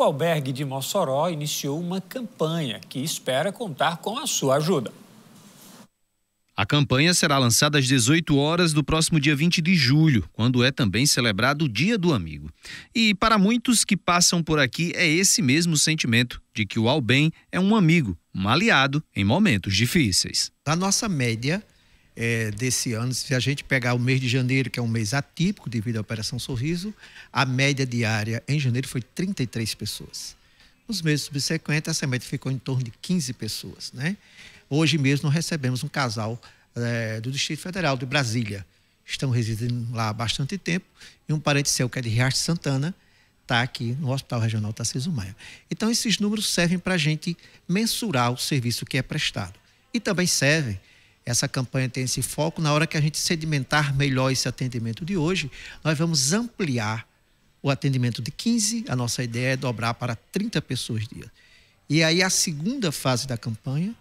o albergue de Mossoró iniciou uma campanha que espera contar com a sua ajuda. A campanha será lançada às 18 horas do próximo dia 20 de julho, quando é também celebrado o Dia do Amigo. E para muitos que passam por aqui é esse mesmo sentimento de que o Albem é um amigo, um aliado em momentos difíceis. A nossa média é, desse ano, se a gente pegar o mês de janeiro, que é um mês atípico devido à Operação Sorriso, a média diária em janeiro foi 33 pessoas. Nos meses subsequentes, essa média ficou em torno de 15 pessoas. Né? Hoje mesmo, nós recebemos um casal é, do Distrito Federal, de Brasília. Estão residindo lá há bastante tempo. E um parente seu, que é de Riacho Santana, está aqui no Hospital Regional Tarcísio Maia. Então, esses números servem para a gente mensurar o serviço que é prestado. E também servem essa campanha tem esse foco. Na hora que a gente sedimentar melhor esse atendimento de hoje, nós vamos ampliar o atendimento de 15. A nossa ideia é dobrar para 30 pessoas dia. E aí a segunda fase da campanha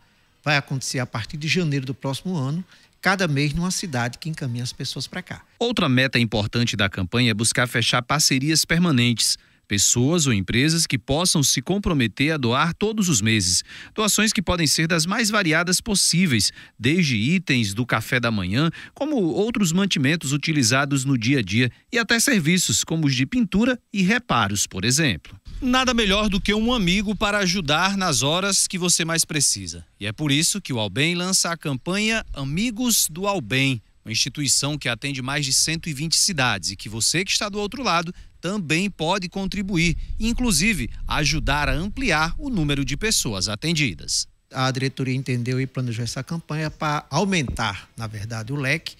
vai acontecer a partir de janeiro do próximo ano, cada mês numa cidade que encaminha as pessoas para cá. Outra meta importante da campanha é buscar fechar parcerias permanentes pessoas ou empresas que possam se comprometer a doar todos os meses. Doações que podem ser das mais variadas possíveis, desde itens do café da manhã, como outros mantimentos utilizados no dia a dia e até serviços como os de pintura e reparos, por exemplo. Nada melhor do que um amigo para ajudar nas horas que você mais precisa. E é por isso que o Albem lança a campanha Amigos do Albem uma instituição que atende mais de 120 cidades e que você que está do outro lado também pode contribuir, inclusive ajudar a ampliar o número de pessoas atendidas. A diretoria entendeu e planejou essa campanha para aumentar, na verdade, o leque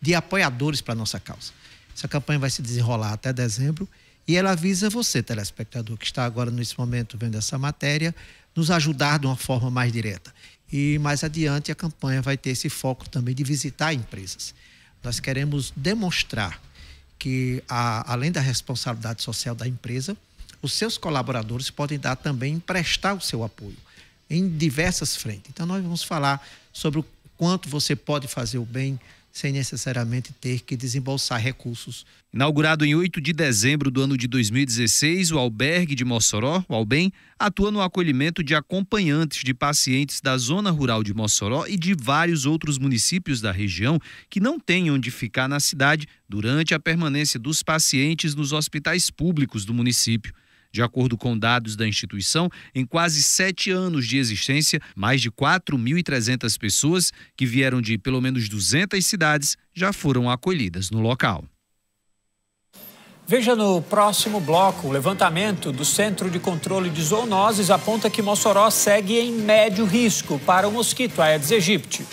de apoiadores para nossa causa. Essa campanha vai se desenrolar até dezembro e ela visa você, telespectador, que está agora nesse momento vendo essa matéria, nos ajudar de uma forma mais direta. E mais adiante a campanha vai ter esse foco também de visitar empresas. Nós queremos demonstrar que, a, além da responsabilidade social da empresa, os seus colaboradores podem dar também, emprestar o seu apoio em diversas frentes. Então, nós vamos falar sobre o quanto você pode fazer o bem, sem necessariamente ter que desembolsar recursos. Inaugurado em 8 de dezembro do ano de 2016, o albergue de Mossoró, o Albem, atua no acolhimento de acompanhantes de pacientes da zona rural de Mossoró e de vários outros municípios da região que não têm onde ficar na cidade durante a permanência dos pacientes nos hospitais públicos do município. De acordo com dados da instituição, em quase sete anos de existência, mais de 4.300 pessoas, que vieram de pelo menos 200 cidades, já foram acolhidas no local. Veja no próximo bloco, o levantamento do Centro de Controle de Zoonoses aponta que Mossoró segue em médio risco para o mosquito Aedes aegypti.